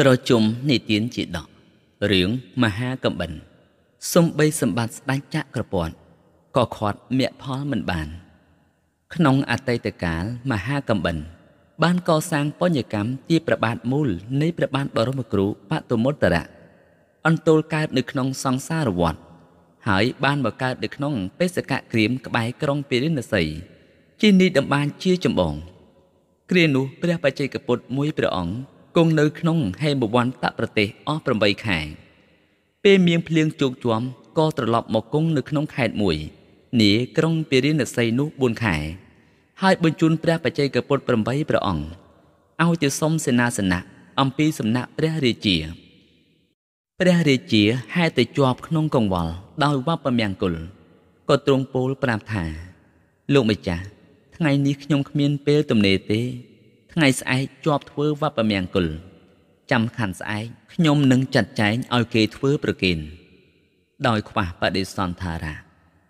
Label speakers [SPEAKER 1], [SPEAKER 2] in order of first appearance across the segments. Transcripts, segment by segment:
[SPEAKER 1] ប្រជុំនិទានជាដករឿងមហាកំបិន សំបីសម្បត្តិស្ដេចចក្រពត្តិក៏ខាត់មគ្គផលមិនបាន ក្នុងអតីតកាលមហាកំបិនបានកសាងបញ្ញកម្មទីប្របាទមូល នៃប្របាទបរមគ្រូបតមុត្តរៈអន្តលកើតនៅក្នុងសង្សារវដ្ត ហើយបានមកកើតនៅក្នុងបេសកក្រៀមក្បែរក្រុងពារិណសីជានីតម្បានជាចម្បងគ្រានោះព្រះបច្ចេកពុទ្ធមួយព្រះអង្គគង់នៅក្នុងហេមវន្តប្រទេសអស់8ខែ ពេលមៀងភ្លៀងជោគជွំក៏ត្រឡប់មកគង់នៅក្នុងខេត្តមួយនាក្រុងពារាណសីនោះ4ខែហើយបញ្ជូនព្រះបច្ចេកពុទ្ធ8ព្រះអង្គឲ្យទៅសុំសេនាសនៈអំពីសំណាក់ព្រះរាជាព្រះរាជាហែទៅជាប់ ក្នុងកង្វល់ដោយវបមង្គលក៏ទ្រង់ពោលប្រាប់ថា លោកម្ចាស់ថ្ងៃនេះខ្ញុំគ្មានពេលទំនេរទេថ្ងៃស្អែកជាប់ធ្វើវប្បមង្គលចាំខាន់ស្អែកខ្ញុំនឹងចាត់ចែងឲ្យគេធ្វើប្រគេនដោយខ្វះបដិសន្ធារា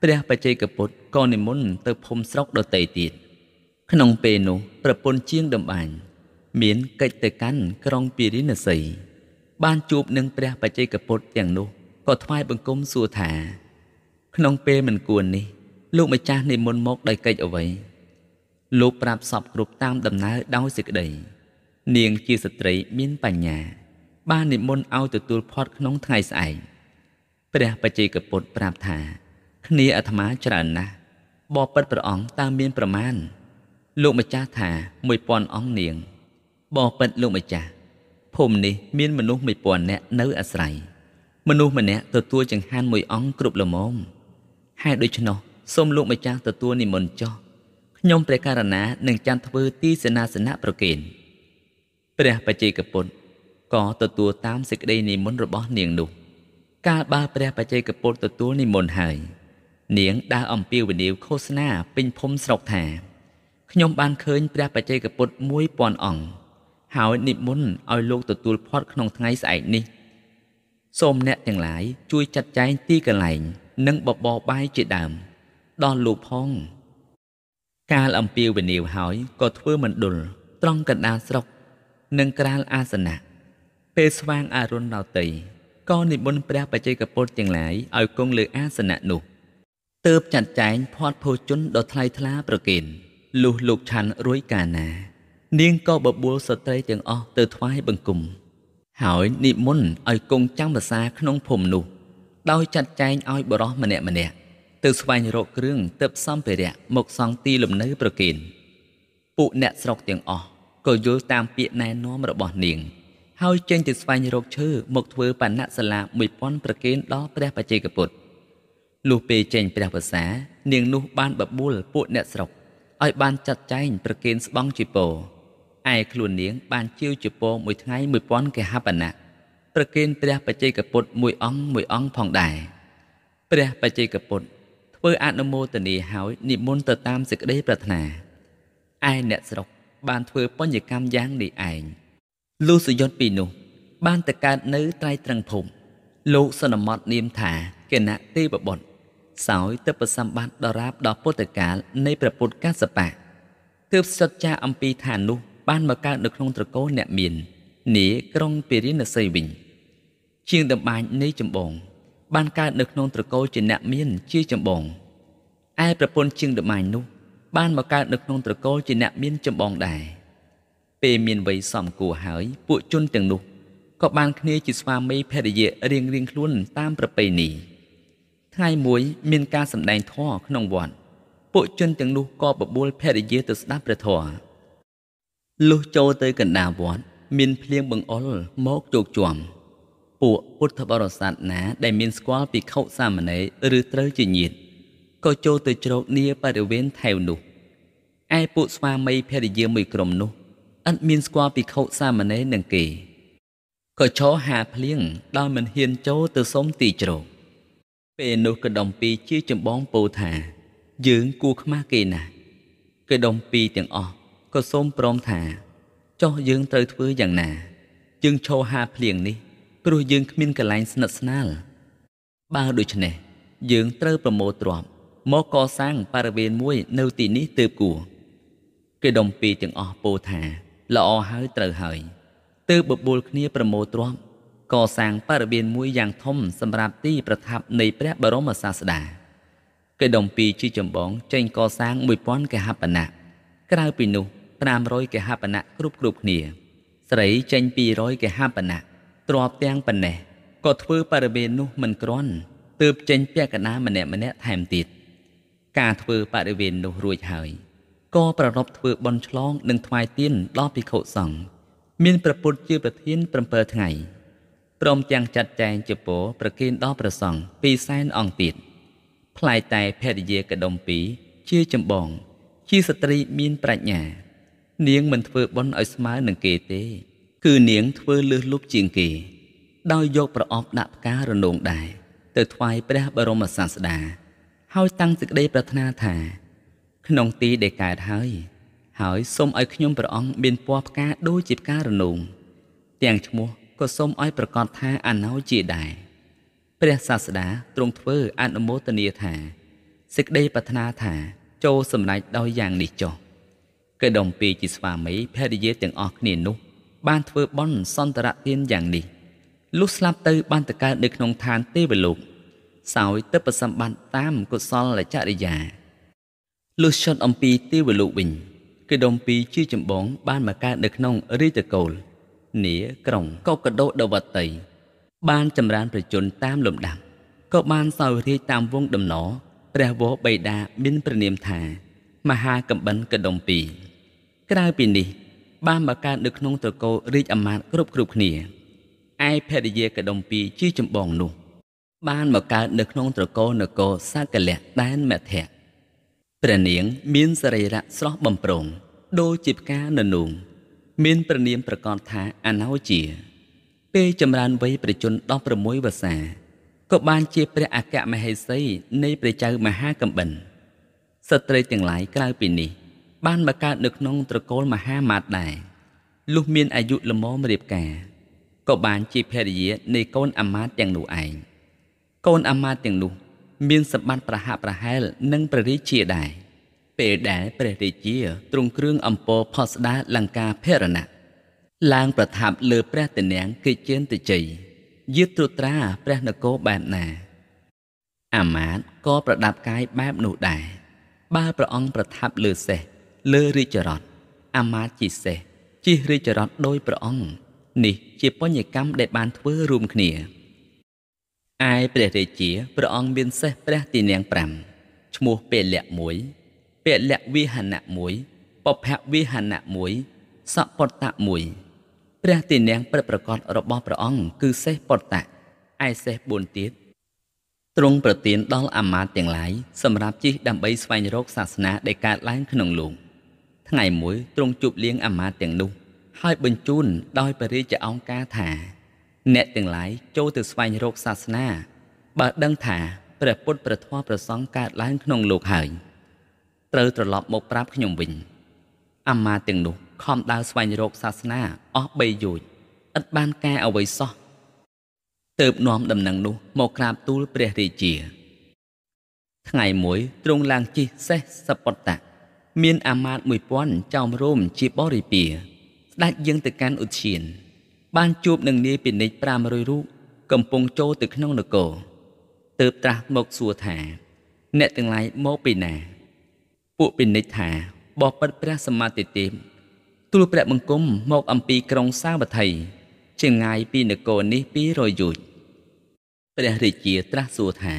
[SPEAKER 1] ព្រះបច្ចេកពុទ្ធក៏និមន្តទៅភូមិស្រុកដតីទៀតក្នុងពេលនោះ ប្រពន្ធជាងដំបាន មានកិច្ចទៅកាន់ក្រុងពារាណសីបានជួបនឹងព្រះបច្ចេកពុទ្ធទាំងនោះក៏ថ្វាយបង្គំសួរថាក្នុងពេលមិនគួរនេះ លោកម្ចាស់និមន្តមកដោយកិច្ចអ្វីលោកប្រាប់សពគ្រប់តាមដំណើរដោយសេចក្តីនាងជាស្ត្រីមានបញ្ញា បាននិមន្តឲ្យទទួលផាត់ក្នុងថ្ងៃស្អែកព្រះបច្ចេកពុទ្ធប្រាប់ថា គ្នាអាត្មាច្រើនណាស់បបិទ្ធព្រះអង្គតើមានប្រមាណលោកម្ចាស់ថា1000អង្គនាងបបិទ្ធលោកម្ចាស់ភូមិនេះ មានមនុស្ស1000នាក់នៅ អាស្រ័យមនុស្សម្នាក់ទទួលចង្ហាន់មួយអង្គគ្រប់លមមហេតុដូច្នោះសូមលោកម្ចាស់ទទួលនិមន្តចុះខ្ញុំព្រះករណានឹងចាន់ធ្វើទីសេនាសនៈប្រគេនព្រះបជេកពុទ្ធក៏ទទួលតាមសេចក្តីនិមន្តរបស់ នាងនោះកាលបើព្រះបជេកពុទ្ធទទួលនិមន្តហើយ នាងដើរអំពាវនាវឃោសនាពេញភូមិស្រុកថាខ្ញុំបានឃើញព្រះបជេកពុទ្ធ1000អង្គហើយនិមន្តឲ្យលោកទទួលផាត់ក្នុងថ្ងៃស្អែកនេះសូមអ្នកទាំងឡាយជួយចាត់ចែងទីកន្លែងនិងបបរបាយជាដើម ដល់លោកផងកាលអំពាវនាវហើយក៏ធ្វើមណ្ឌលត្រង់កណ្ដាលស្រុកនិងក្រាលអាសនៈពេលស្វាងអរុណដល់ទីក៏និមន្តព្រះបច្ចេកពុទ្ធទាំងឡាយឲ្យគង់លើអាសនៈនោះទើបចាត់ចែងផាត់ភោជនដ៏ថ្លៃថ្លាប្រគេនលុះលោកឆាន់រួយកាណា នាងក៏បបួលស្ត្រីទាំងអស់ទៅថ្វាយបង្គំ ហើយ និមន្តឲ្យគង់ចាំភាសាក្នុងភូមិនោះដោយចាត់ចែងឲ្យបរោះម្នាក់ម្នាក់ទៅស្វែងរកគ្រឿងទិព្វសម្ភារៈមកសង់ទីលំនៅ ប្រគេនពួកអ្នកស្រុកទាំងអស់ក៏យល់តាមពាក្យណែនាំរបស់នាង ហើយចេញទៅស្វែងរកឈើមកធ្វើបណ្ណសាលា1000ប្រគេនដល់ព្រះបច្ចេកពុទ្ធលុះពេលចេញព្រះវស្សានាង នោះបានបបួលពួកអ្នកស្រុកឲ្យបានចាត់ចែងប្រគេនស្បង់ជាពរឯខ្លួននាងបានជាវជាពរមួយថ្ងៃ1000កហបណៈប្រគេនព្រះបច្ចេកពុទ្ធមួយអង្គមួយអង្គផងដែរព្រះបច្ចេកពុទ្ធធ្វើអនុមោទនាហើយនិមន្តទៅតាមសេចក្តីប្រាថ្នាឯអ្នកស្រុកបានធ្វើបញ្ញកម្មយ៉ាងនេះឯងលុះសយុទ្ធពីនោះបានទៅកើតនៅត្រៃត្រឹងភូមិលោកសន្មត់នាមថាគណៈទេវបុត្រសោយទៅប្រសម្បត្តិដរាបដល់ពុទ្ធកាលនៃព្រះពុទ្ធកសបៈទើបសត្ចាអំពីឋាននោះបានមកកើតនៅក្នុងត្រកូលអ្នកមាននាក្រុងពារាណសីវិញជាងតម្បាញនៃចម្បងបានកើតនៅក្នុងត្រកូលជាអ្នកមានជាចម្បងឯប្រពន្ធជាងដំណាញនោះបានមកកើតនៅក្នុងត្រកូលជាអ្នកមានចម្បងដែរពេលមានវ័យសមគួរហើយពួកជនទាំងនោះក៏បានគ្នាជាស្វាមីភរិយារៀងរៀងខ្លួនតាមប្រពៃណីថ្ងៃមួយមានការសម្ដែងធម៌ក្នុងវត្តពួកជនទាំងនោះក៏បបួលភរិយាទៅស្ដាប់ព្រះធម៌លុះចូលទៅកណ្ដាលវត្តមានភ្លៀងបង្អុរមកជោគជွំពួកពុទ្ធបរិស័ទណា ដែលមានស្គាល់ភិក្ខុសាមណេរឬត្រូវជាញាតិក៏ចូលទៅជ្រកនាបរិវេណថែវនោះឯពួកស្វាមីភរិយាមួយក្រុមនោះឥតមានស្គាល់ភិក្ខុសាមណេរនឹងគេក៏ឈរហាភ្លៀងដោយមិនហ៊ានចូលទៅសុំទីជ្រកពេលនោះកដំពីជាចម្បងពោថា យើងគួរខ្មាស់គេណាស់កដំពីទាំងអស់ក៏សូមព្រមថាចុះយើងត្រូវធ្វើយ៉ាងណាយើងឈរហាភ្លៀងនេះព្រោះយើងគ្មានកន្លែងស្និទ្ធស្នាលបើដូច្នេះយើងត្រូវប្រមូលទ្រព្យមកកសាងបរិវេណមួយនៅទីនេះទើបគួរគេដុំពីទាំងអស់ពោលថាល្អហើយត្រូវហើយទើបបបួលគ្នាប្រមូលទ្រព្យកសាងបរិវេណមួយយ៉ាងធំសម្រាប់ទីប្រថាប់នៃព្រះបរមសាស្តាគេដុំពីជីចំបងចេញកសាង1000កហបណៈក្រៅពីនោះ500កហបណៈគ្រប់គ្រប់គ្នា ស្រីចេញ200កហបណៈទ្របទាំងប៉ុណ្ណេះក៏ធ្វើបរិវេណនោះមិនក្រាន់ទើបចេញពាក្យកណាម្នាក់ម្នាក់ថែមទៀតការធ្វើបរិវេណនោះរួចហើយក៏ប្ររពធ្វើបន់ឆ្លងនិងថ្វាយទៀនដល់ភិក្ខុសង្ឃមានព្រះពុទ្ធជាប្រធាន7ថ្ងៃព្រមទាំងចាត់ចែងជាពរប្រគេនដល់ព្រះសង្ឃ200,000អង្គទៀតផ្លាយតែភរិយាកដុំ2ជាចម្បងជាស្ត្រីមានប្រាជ្ញា នាងមិនធ្វើបន់ឲ្យស្មើនឹងគេទេគឺនាងធ្វើលឺលុបជាងគេ ដោយយកប្រអប់ដាក់ផ្ការនងដែរទៅថ្វាយព្រះបរមសាស្តាហើយតាំងសេចក្តីប្រាថ្នាថា ក្នុងទីដែលកើតហើយ ហើយសូមឲ្យខ្ញុំព្រះអង្គមានពណ៌ផ្កាដូចជាផ្ការនងទាំងឈ្មោះក៏សូមឲ្យប្រកាសថាអណោជាដែរព្រះសាស្តាទ្រង់ធ្វើអនុមោទនាថាសេចក្តីប្រាថ្នាថាចូលសម្រេចដោយយ៉ាងនេះចុះកដុំពីជាស្វាមីភរិយាទាំងអស់គ្នានោះបានធ្វើបន់សន្តរទានយ៉ាងនេះលុះស្លាប់ទៅបានទៅកើតនៅក្នុងឋានទេវលោក សោយទៅប្រសម្បត្តិតាមកុសលចរិយាលុះឈុតអំពីទេវលោកវិញគឺដុំពីជាចម្បងបានមកកើតនៅក្នុងរាជកូលនីក្រុងកោកដោដវតីបានចម្រើនប្រជជនតាមលំដាប់ក៏បានសោយរាជតាមវងដំណរព្រះវរបិតាមានព្រះនាមថាមហាកំបិនកដុំពី ក្រៅពីនេះបានមកកើតនៅក្នុង ត្រកូលរាជអាមាត្យគ្រប់គ្រប់គ្នាឯភរិយាកដុំពីជាចម្បងនោះបានមកកើតនៅក្នុងត្រកូលនគរសកលៈដែនមធៈព្រះនាងមានសរីរៈស្រស់បំព្រងដូចជាផ្កាននូងមានព្រះនាមប្រកាសថាអណោជា ពេលចម្រើនវ័យប្រជជន16វស្សាក៏បានជា ព្រះអគ្គមហេសី នៃព្រះចៅមហាកំបិនស្ត្រីទាំងឡាយក្រៅពីនេះបានមកកើតនៅក្នុងត្រកូលមហាម៉ាតដែរលុះមានអាយុល្មមរៀបការ ក៏បានជាភរិយានៃកូនអាមាត្យទាំងនោះឯងកូនអាមាត្យទាំងនោះមានសម្បត្តិប្រហាក់ប្រហែលនឹងព្រះរាជាដែរពេលដែលព្រះរាជាទ្រង់គ្រឿងអំពរផស្ដាលង្កាភរណៈឡើងប្រថាប់លើព្រះតនាងគិជានតិជ័យយាត្រុត្រាព្រះនគរបែបណាអាមាត្យក៏ប្រដាប់កាយបែបនោះដែរបើព្រះអង្គប្រថាប់លើសេះលើរាជរដ្ឋអាមាចិសេសជិះរាជរដ្ឋដោយព្រះអង្គនេះ ជាបញ្ញកម្មដែលបានធ្វើរួមគ្នាឯព្រះរាជាព្រះអង្គមានសេះព្រះទីនាង5ឈ្មោះពលៈ1ពលៈវិហនៈ1បភៈវិហនៈ1សពតៈ1ព្រះទីនាងប្រប្រកាសរបស់ព្រះអង្គគឺសេះពតៈឯសេះ4ទៀតទ្រង់ប្រទានដល់អាមាត្យទាំងឡាយសម្រាប់ជិះដើម្បីស្វែងរកសាសនាដែលកើតឡើងក្នុងលោកថ្ងៃមួយទ្រង់ជួបលៀងអាមាត្យទាំងនោះ ហើយបញ្ជូនដោយព្រះរាជាអង្គការថាអ្នកទាំងឡាយចូលទៅស្វែងរកសាសនា បើដឹងថាព្រះពុទ្ធព្រះធម៌ព្រះសង្ឃកើតឡើងក្នុងលោកហើយត្រូវត្រឡប់មកប្រាប់ខ្ញុំវិញអាមាត្យទាំងនោះខំដើរស្វែងរកសាសនាអស់3យោជឥតបានកែអ្វីសោះទៅបនាំដំណឹងនោះមកក្រាបទូលព្រះរាជា ថ្ងៃមួយទ្រង់ឡើងជិះសេះសពតតាមានអាមាត្យ1000ចោមរោមជាបរិពាស្ដេចយាងទៅកាន់ឧឈាន បានជួបនឹងនាយពាណិជ្យ500រូបកំពុងចូលទៅក្នុងនគរទើបត្រាស់មកសួរថា អ្នកទាំងឡាយមកពីណា ពួកពាណិជ្យថាបបិទ្ធព្រះសម្មាទិទេពទូលព្រះបង្គំមកអំពីក្រុងសាវត្ថីជាងាយពីនគរនេះ200យោជន៍ព្រះរាជា ត្រាស់សួរថា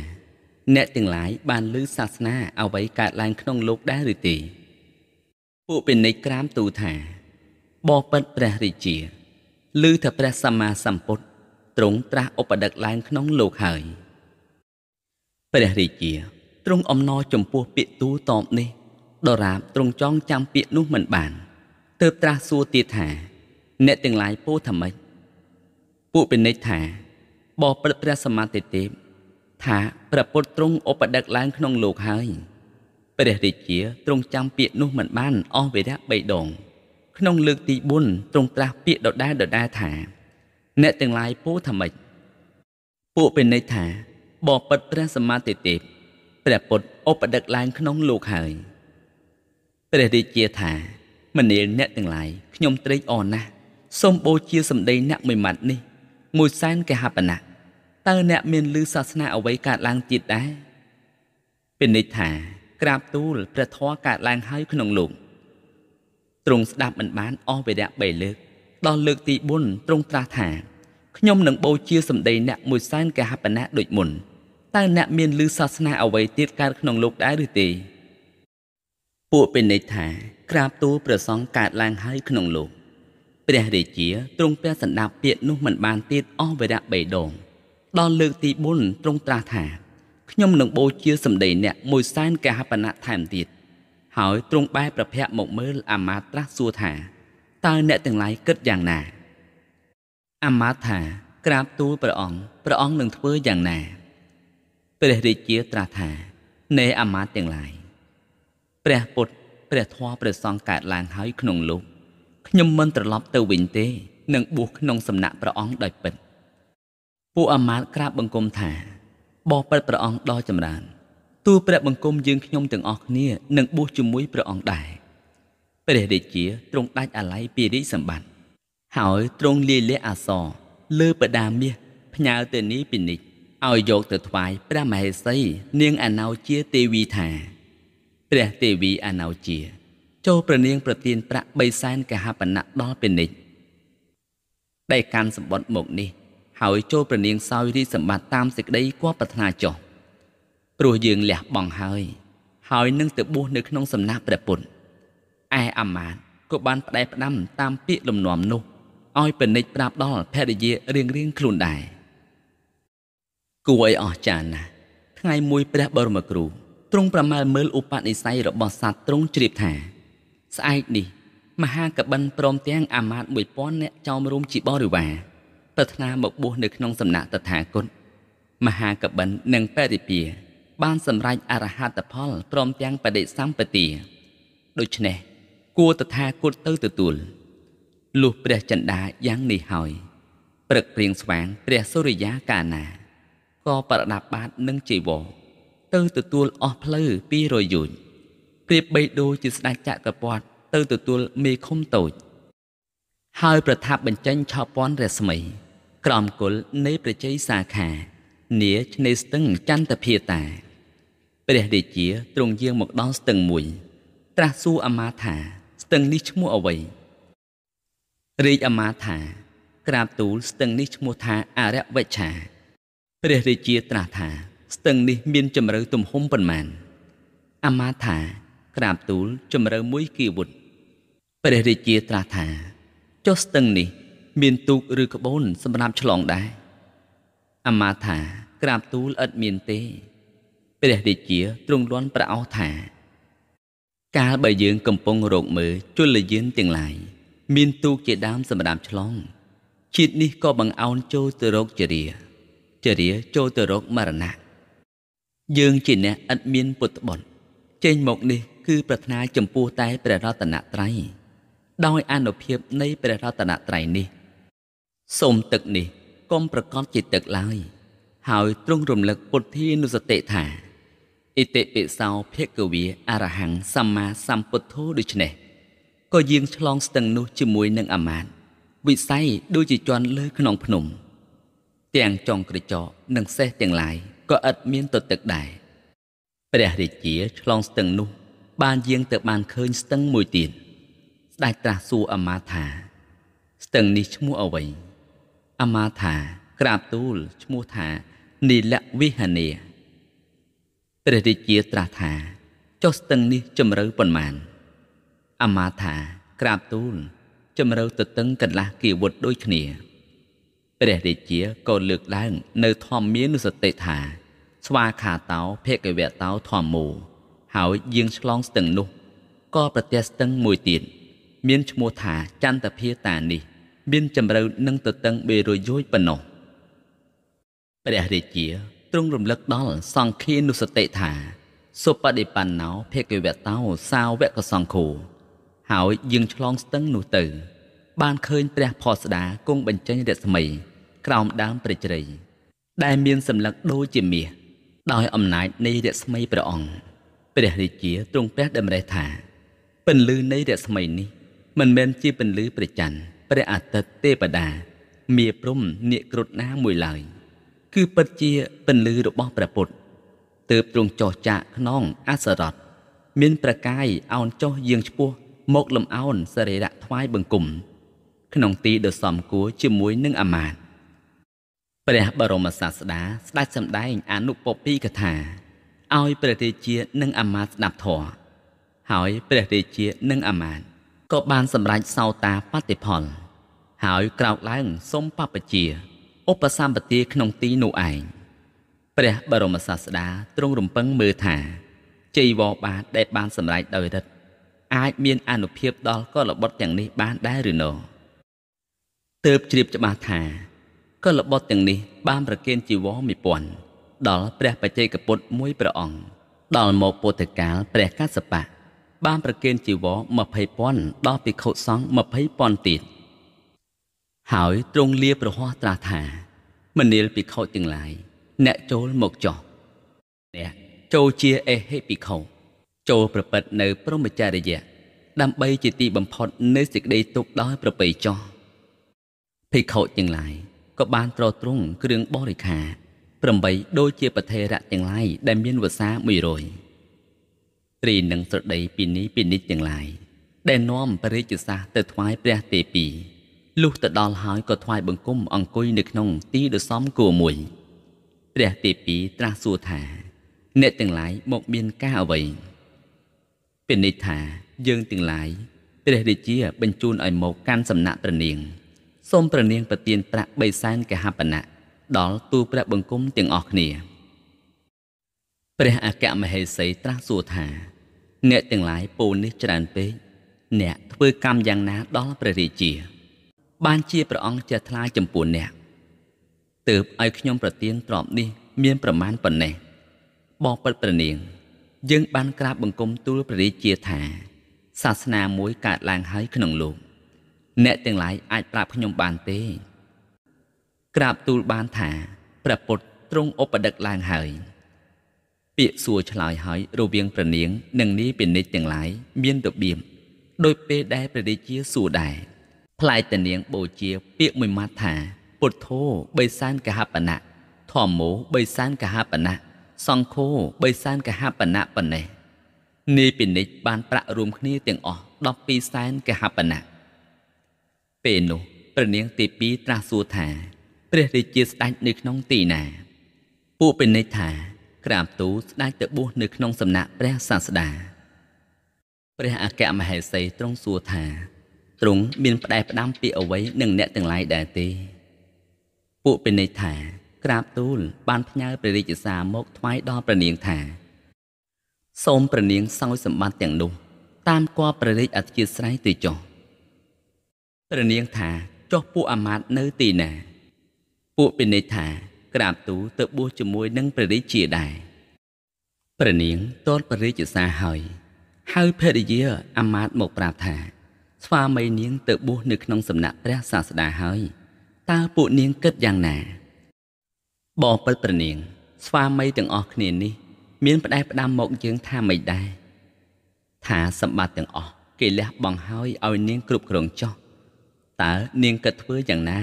[SPEAKER 1] អ្នកទាំងឡាយបានឮសាសនាអ្វីកើតឡើងក្នុងលោកដែរឬទេពួកពិនិចក្រាមទូថាបបិទ្ធព្រះរាជាឮថាព្រះសម្មាសម្ពុទ្ធទ្រង់ត្រាស់ឧបដឹកឡើងក្នុងលោកហើយព្រះរាជាទ្រង់អំណរចំពោះពាក្យទូតបនេះ ដរាបទ្រង់ចង់ចាំពាក្យនោះមិនបានទើបត្រាស់សួរទៀតថា អ្នកទាំងឡាយពោថាម៉េចពួកពិនិចថា បបិទ្ធព្រះសម្មាទិទេពថាព្រះពុទ្ធទ្រង់ឧបដឹកឡើងក្នុងលោកហើយព្រះរាជាទ្រង់ចាំពាក្យនោះមិនបានអស់វេរៈ3ដងក្នុង លើកទី4ទ្រង់ត្រាស់ពាក្យដដែលដដែលថា អ្នកទាំងឡាយពោថាម៉េចពួកពេនិចថា បបិទ្ធព្រះសម្មាទិទេពព្រះពុទ្ធឧបដឹកឡើងក្នុងលោកហើយព្រះរាជាថាមនាលអ្នកទាំងឡាយខ្ញុំត្រេកអរណាស់សូមបូជាសម្ដី អ្នកមួយម៉ាត់នេះមួយសែនកហបណៈតើអ្នកមានឮសាសនាអ្វីកើតឡើងទៀតដែរពេនិចថាក្រាបទូលព្រះធម៌កើតឡើងហើយក្នុងលោកទ្រង់ស្ដាប់មិនបានអស់វេរៈ3លើកដល់លើកទី4ទ្រង់ត្រាស់ថាខ្ញុំនឹងបូជាសម្ដីអ្នកមួយសែនកហបណៈដូចមុនតើអ្នកមានឮសាសនាអ្វីទៀតកើតក្នុងលោកដែរឬទេពួកពេនិចថាក្រាបទូលព្រះសង្ឃកើតឡើងហើយក្នុងលោក ព្រះរាជាទ្រង់ព្រះសណ្ដាប់ពាក្យនោះមិនបានទៀតអស់វេរៈ3ដងដល់លើកទី4ទ្រង់ត្រាស់ថាខ្ញុំនឹងបូជាសម្ដីអ្នកមួយសែនកហបណៈថែមទៀតហើយទ្រង់បែរប្រភ័ក្រមកមើលអាមាត្រាសួរថាតើអ្នកទាំងឡាយគិតយ៉ាងណាអាមាត្រាថាក្រាបទូលព្រះអង្គព្រះអង្គនឹងធ្វើយ៉ាងណា ព្រះរាជាត្រាស់ថានៃអាមាត្យទាំងឡាយព្រះពុទ្ធព្រះធម៌ព្រះសង្ឃកើតឡើងហើយក្នុងលោកខ្ញុំមិនត្រឡប់ទៅវិញទេនឹងបួសក្នុងសំណាក់ព្រះអង្គដោយពិតពួកអាមាត្យក្រាបបង្គំថាបោះប្រព្រះអង្គដ៏ចម្រើនទូព្រះបង្គំយើងខ្ញុំទាំងអស់គ្នានឹងបួសជាមួយព្រះអង្គដែរព្រះរាជាទ្រង់ដាច់អាល័យពីរាជសម្បត្តិហើយទ្រង់លាលះអសរលើបដាមាសផ្ញើទៅនេះពីនេះឲ្យយកទៅថ្វាយព្រះមហេសីនាងអនោជាទេវីថាព្រះទេវីអនោជា ចូលព្រះនាងប្រទានប្រាក់3សែនកហបណៈដល់ពេនិចដែលកាន់សម្បត្តិមកនេះហើយចូលប្រនាងសោយរីសម្បត្តិតាមសេចក្តីគួរប្រាថ្នាចុះព្រោះយើងលះបង់ហើយ ហើយនឹង ទៅបួសនៅក្នុងសំណាក់ព្រះពុទ្ធឯអាមាត្យក៏បានផ្ដែផ្ដាំតាមពាក្យលំនាំនោះឲ្យពិនិចប្រាប់ដល់ភរិយារៀងរៀងខ្លួនដែរគួរឲ្យអស្ចារ្យណាស់ថ្ងៃមួយព្រះបរមគ្រូទ្រង់ប្រមាលមើលឧបនិស្ស័យរបស់សត្វទ្រង់ជ្រាបថា ស្អែកនេះមហាកបិនព្រមទាំងអាមាត្យ1000នាក់ចោមរួមជាបរិវារប្រាថ្នាមកបួសនៅក្នុងសំណាក់តថាគតមហាកបិននិងបរិពាបានសម្រេចអរហត្តផលព្រមទាំងបដិសម្បទាដូច្នេះគួរតថាគតទៅទទួលលុះព្រះចិន្តាយ៉ាងនេះហើយព្រឹកព្រៀងស្វាងព្រះសូរិយាកាណាក៏ប្រដាប់បាតនឹងចីវរទៅទទួលអស់ផ្លូវ200យោជន៍ប្រៀបបីដូចជាស្ដេចចក្រពត្តិទៅទទួលមេឃុំតូច ហើយប្រថាប់បញ្ចេញឆោពាន់រស្មីក្រមគុលនៃព្រះជ័យសាខានាឆ្នេរស្ទឹងចន្ទភាតាព្រះរាជាទ្រង់យាងមកដល់ស្ទឹងមួយ ត្រាស់សួរអាមាថាស្ទឹងនេះឈ្មោះអ្វីរាជអាមាថាក្រាបទូលស្ទឹងនេះឈ្មោះថាអរិយវេឆា ព្រះរាជាត្រាស់ថាស្ទឹងនេះមានជម្រៅទំហំប៉ុន្មានអាមាថាក្រាបទូលជម្រៅមួយគីវុត ព្រះរាជាត្រាស់ថាចុះស្ទឹងនេះមានទូកឬក្បូនសម្រាប់ឆ្លងដែរអាមាថាក្រាបទូលឥតមានទេ ព្រះរាជាទ្រង់លន់ប្រអោសថា កាលបើយើងកំពុងរកមើលជលយានទាំងឡាយមានទូកជាដើមសម្រាប់ឆ្លង ជាតិនេះក៏បង្អោនចូលទៅរកចរាចរាចូលទៅរកមរណៈយើងជាអ្នកឥតមានពុទ្ធបុត្រចេញមកនេះ គឺប្រាថ្នាចំពោះតែព្រះរតនត្រ័យដោយអនុភាពនៃព្រះរតនត្រ័យនេះសូមទឹកនេះកុំប្រកបជាទឹកឡើយហើយទ្រង់រំលឹកពុទ្ធានុសតិថាអិតិពិសោភគវាអរហੰសម្មាសម្ពុទ្ធោដូច្នេះក៏យាងឆ្លងស្ទឹងនោះជាមួយនឹងអាមាត្យវិស័យដូចជាជន់លើក្នុងភ្នំ ទាំងចុងក្រចកនិងសេះទាំងឡាយក៏ឥតមានទៅទឹកដែរព្រះរាជាឆ្លងស្ទឹងនោះ បានយាងទៅបានឃើញស្ទឹងមួយទៀតស្ដេចត្រាស់សួរអាមាត្យថាស្ទឹងនេះឈ្មោះអ្វីអមាថាក្រាបទូលឈ្មោះថានីលវិហនីព្រះរាជាត្រាស់ថាចុះស្ទឹងនេះជម្រៅប៉ុន្មានអមាថាក្រាបទូលជម្រៅទៅតឹងកន្លះគីវុតដូចគ្នា ព្រះរាជាក៏លើកឡើងនៅធម្មានុសតិថា ស្វាខាតោភគវតោធម្មោហើយយាងឆ្លងស្ទឹងនោះក៏ប្រទះស្ទឹងមួយទៀតមានឈ្មោះថាចន្ទភាតានេះមានចម្រើននិងទតឹងបេរយយប៉ុណ្ណោះព្រះរាជា ទ្រង់រំលឹកដល់សង្ឃានុសតិថា សុបដិបណ្ណោភេកវតោសាវកសង្ឃោហើយយើង ឆ្លងស្ទឹង នោះទៅ បានឃើញព្រះផស្ដាគង់បញ្ចេញរស្មី ក្រោមដើមព្រៃជ្រៃដែលមានសម្លឹកដូចជាមាសដោយអំណាចនៃរស្មីព្រះអង្គព្រះរាជាទ្រង់ព្រះតម្រេះថាពន្លឺនៃរស្មីនេះ មិនមែនជាពន្លឺព្រះច័ន្ទព្រះអាទិត្យទេពតាមាព្រំនាគគ្រុឌណាមួយឡើយគឺពិតជាពន្លឺរបស់ព្រះពុទ្ធទើបទ្រង់ចោះចាកខ្នងអសរតមាន ប្រកាយអោនចោះយាងឈ្មោះ មកលំអោនសរីរៈថ្វាយបង្គំ ក្នុងទីដ៏សមគួរជាមួយនឹងអាមាត្យព្រះបរមសាស្តាស្ដេចសម្ដែងអនុពពីកថាឲ្យព្រះរាជានិងអាមាត្យស្ដាប់ធម៌ហើយព្រះរាជានិងអាមាត្យក៏បានសម្រេចសោតាបតិផល ហើយក្រោកឡើង សុំបពជាឧបសម្បទាក្នុងទីនោះឯងព្រះបរមសាស្តាទ្រង់រំពឹងមើលថាចីវរបាទដែល បានសម្រេចដោយរិទ្ធអាច មាន អនុភាពដល់កលបុត្រទាំងនេះបានដែរឬណោះទើបជ្រាបច្បាស់ថាកលបុត្រទាំងនេះបានប្រគិនជីវរ1000ដល់ព្រះបច្ចេកពុទ្ធមួយព្រះអង្គដល់មកពុទ្ធកាលព្រះកសបៈបានប្រគេនចីវរ20,000ដល់ភិក្ខុសង្ឃ20,000ទៀតហើយទ្រង់លាប្រហោះត្រាស់ថាមនាលភិក្ខុទាំងឡាយ អ្នកចូលមកចោះអ្នកចូលជាអេហេភិក្ខុចូលប្រព្រឹត្តនៅព្រហ្មចរិយៈដើម្បីជាទីបំផុតនៃសេចក្តីទុក្ខដោយប្រពៃចោះភិក្ខុទាំងឡាយក៏បានត្រទ្រង់គ្រឿងបរិខា8ដូចជាបធេរៈទាំងឡាយដែលមានវសា100ស្រីនិងស្រដីពីនេះពីនេះទាំងឡាយដែលនាំព្រះរាជសាសទៅថ្វាយព្រះទេពីលុះទៅដល់ហើយក៏ថ្វាយបង្គំអង្គុយនៅក្នុងទីដ៏សមគួរមួយព្រះទេពីត្រាស់សួរថា អ្នកទាំងឡាយមកមានការអ្វីពាណិចថាយើងទាំងឡាយព្រះរាជា បញ្ជូនឲ្យមកកាន់សំណាក់ព្រះនាងសូមព្រះនាងប្រទានប្រាក់3សែនកហបណៈដល់ទូព្រះបង្គំទាំងអស់គ្នាព្រះអគ្គមហេសីត្រាស់សួរថាអ្នកទាំងឡាយពោលនេះច្រើនពេកអ្នក ធ្វើកម្មយ៉ាងណាដល់ព្រះរាជា បានជាព្រះអង្គជាថ្លាចំពោះអ្នកទើបឲ្យខ្ញុំប្រទៀនទ្រពនេះមានប្រមាណប៉ុណ្ណេះបបិទ្ធព្រះនាងយើង បានក្រាបបង្គំទូលព្រះរាជាថាសាសនាមួយកើតឡើងហើយក្នុងលោកអ្នកទាំងឡាយអាចប្រាប់ខ្ញុំបានទេ ក្រាបទូលបានថាព្រះពុទ្ធទ្រង់ឧបដឹកឡើងហើយពាក្យសួរឆ្លើយហើយរវាងព្រះនាងនិងនាយពាណិជ្ជទាំងឡាយមានរបៀបដោយពេលដែលព្រះរាជាសួរដែរផ្លែតនាងបូជាពាក្យមួយម៉ាត់ថា ពុទ្ធោបិសានកហបណៈធម្មោបិសានកហបណៈសង្ឃោបិសានកហបណៈប៉ុណ្ណេះនាយពាណិជ្ជបានប្រាក់រួមគ្នាទាំងអស់12សែនកហបណៈពេលនោះព្រះនាងទី2ត្រាស់សួរថាព្រះរាជាស្ដេចនៅក្នុងទីណាពួកពាណិជ្ជថាក្រាមទូស្ដេចទៅបួសនៅក្នុងសំណាក់ព្រះសាស្តាព្រះអគ្គមហេសីទ្រង់សួរថាទ្រង់មានផ្ដែផ្ដាំពាក្យអ្វីនឹងអ្នកទាំងឡាយដែរទេពួកពេនិចថា ក្រាបទូលបានផ្ញើព្រះរាជសារមកថ្វាយដល់ព្រះនាងថាសូមព្រះនាងសោយសម្បត្តិទាំងនោះតាមគល់ព្រះរាជអធិស្ស្រ័យទៅចុះព្រះនាងថាចុះពួកអាមាត្យនៅទីណា ពួកពេនិចថាក្រាបទូលទៅបួសជាមួយនឹងព្រះរាជាដែរព្រះនាងតលព្រះរាជសារហើយហៅភរិយាអាមាត្យមកប្រាប់ថា ស្វាមីនាងទៅបួសនៅក្នុងសំណាក់ព្រះសាស្តាហើយតើពួកនាងគិតយ៉ាងណាបបិទ្ធព្រះនាងស្វាមីទាំងអស់គ្នានេះ មានផ្ដេសផ្ដាំមកយើងថាមិនដែរថាសម្បត្តិទាំងអស់គេលះបង់ហើយឲ្យនាងគ្រប់គ្រងចោះតើនាងគិតធ្វើយ៉ាងណា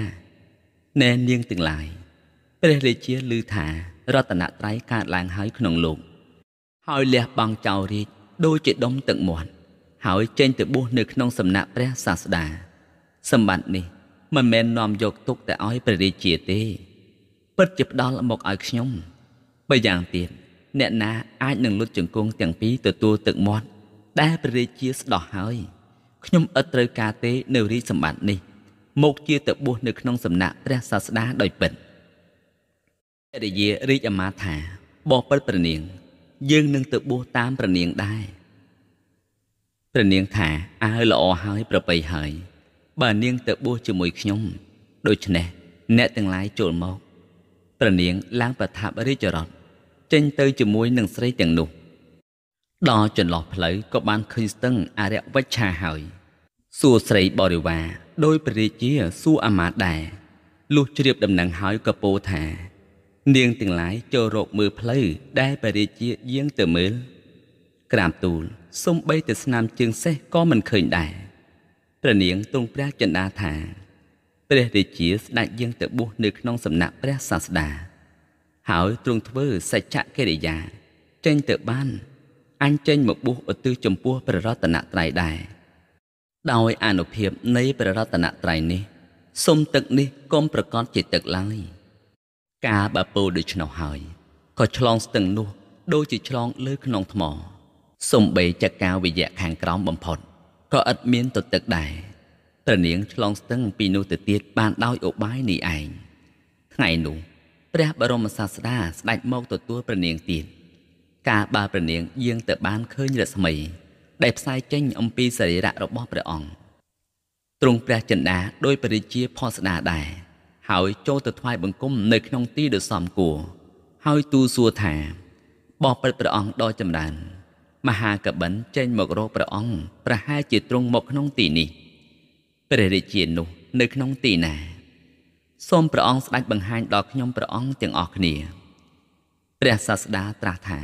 [SPEAKER 1] ណែនាងទាំងឡាយព្រះរាជាឮថារតនត្រ័យកើតឡើងហើយក្នុងលោក ហើយលះបង់ចោលរាជដូចជាដុំទឹកមាត់ហើយចេញទៅបួសនៅក្នុង សំណាក់ព្រះសាស្តាសម្បត្តិនេះមិនមែននាំយកទុកតែឲ្យព្រះរាជាទេពិតជាផ្ដល់មកឲ្យខ្ញុំបើយ៉ាងទៀតអ្នកណា អាចនឹងលុតជង្គង់ទាំងពីរទទួលទឹកមាត់ដែលព្រះរាជាស្ដោះហើយខ្ញុំឥតត្រូវការទេ នៅរាជសម្បត្តិនេះមកជាទៅបួសនៅក្នុងសំណាក់ព្រះសាស្តាដោយពិត។រិយារាជអាមាត្យថាបបិទ្ធព្រះនាង យើងនឹងទៅបួសតាមព្រះនាងដែរព្រះនាងថាអើល្អហើយ ប្របីហើយបើនាង ទៅបួសជាមួយខ្ញុំដូច្នេះអ្នកទាំងឡាយចូលមកព្រះនាងឡើងប្រថាប់រាជរដ្ឋចេញទៅជាមួយនឹងស្រីទាំងនោះដល់ចន្លោះផ្លូវក៏បានឃើញស្ទឹងអរិយវិច្ឆាហើយសួរស្រីបរិវារដោយព្រះរាជាសួរអាមាត្យដែរលុះជ្រាបដំណឹងហើយក៏ពោលថានាងទាំងឡាយចូលរកមើលផ្លូវដែលបរិជាយាងទៅមើល ក្រាមទូលសំបីតែស្នាមជើងសេះក៏មិនឃើញដែរព្រះនាងទ្រង់ព្រះចិន្តាថាព្រះរាជាស្ដេចយាងទៅបួសនៅក្នុងសំណាក់ព្រះសាស្តា ហើយទ្រង់ធ្វើសច្ចកិរិយា ចេញទៅបានអញចេញមកបួសឧទ្ទិសចំពោះព្រះរតនត្រ័យដែរដោយអនុភាពនៃព្រះរតនត្រ័យនេះសុំទឹកនេះកុំប្រកាសជាទឹកឡើយ។កាលបើពោលដូច្នោះហើយក៏ឆ្លងស្ទឹងនោះ ដូចជាឆ្លងលើក្នុងថ្ម សំបីចកាវិយៈខាងក្រោមបំផុតក៏ឥតមានទៅទឹកដែរព្រះនាងឆ្លងស្ទឹងពីនោះទៅទៀត បានដោយឧបាយនេះឯងថ្ងៃនោះព្រះបរមសាស្តាស្ដេចមកទទួលព្រះនាងទៀតការបើព្រះនាងយាងទៅបានឃើញរស្មី ដែលផ្សាយចេញអំពីសរីរៈរបស់ព្រះអង្គទ្រង់ព្រះចិន្តាដោយបរិជាផស្ដាដែរហើយចូលទៅថ្វាយបង្គំ នៅក្នុងទីដ៏សមគួរ ហើយទូលសួរថាបោះព្រឹត្តព្រះអង្គដ៏ចម្រើនមហាកបិនចេញមករកព្រះអង្គប្រហែលជាទ្រង់មកក្នុងទីនេះ ព្រះរាជានោះនៅក្នុងទីណាសូមព្រះអង្គស្ដេចបង្ហាញដល់ខ្ញុំព្រះអង្គទាំងអស់គ្នាព្រះសាស្តាត្រាស់ថា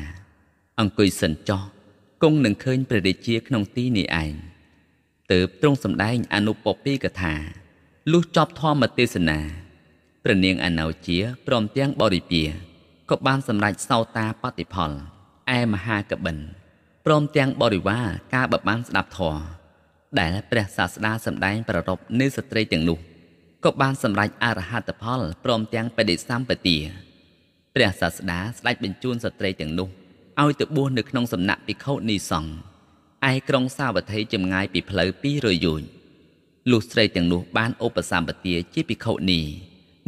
[SPEAKER 1] អង្គុយសិនចោះគង់នឹងឃើញព្រះរាជាក្នុងទីនេះឯងទើបទ្រង់សម្ដែងអនុពពីកថាលុះចប់ធម្មទេសនាព្រះនាងអនោជាព្រមទាំងបរិពាក៏បានសម្រេចសោតាបតិផលឯមហាកបិនព្រមទាំងបរិវារការបបានស្ដាប់ធម៌ដែលព្រះសាស្តាសម្ដែងប្ររពនៃស្ត្រីទាំងនោះក៏បានសម្រេចអរហត្តផលព្រមទាំងបដិសម្បទាព្រះសាស្តាស្ដេចបញ្ជូនស្ត្រីទាំងនោះឲ្យទៅបួសនៅក្នុងសំណាក់ភិក្ខុនីសង្ឃឯក្រុងសាវត្ថីចម្ងាយពីផ្លូវ200យោជន៍លុះស្ត្រីទាំងនោះបានឧបសម្បទាជាភិក្ខុនី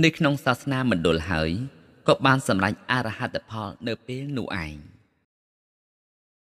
[SPEAKER 1] នៅក្នុងសាសនាមណ្ឌលហើយក៏បានសម្រេចអរហត្តផលនៅពេលនោះឯង។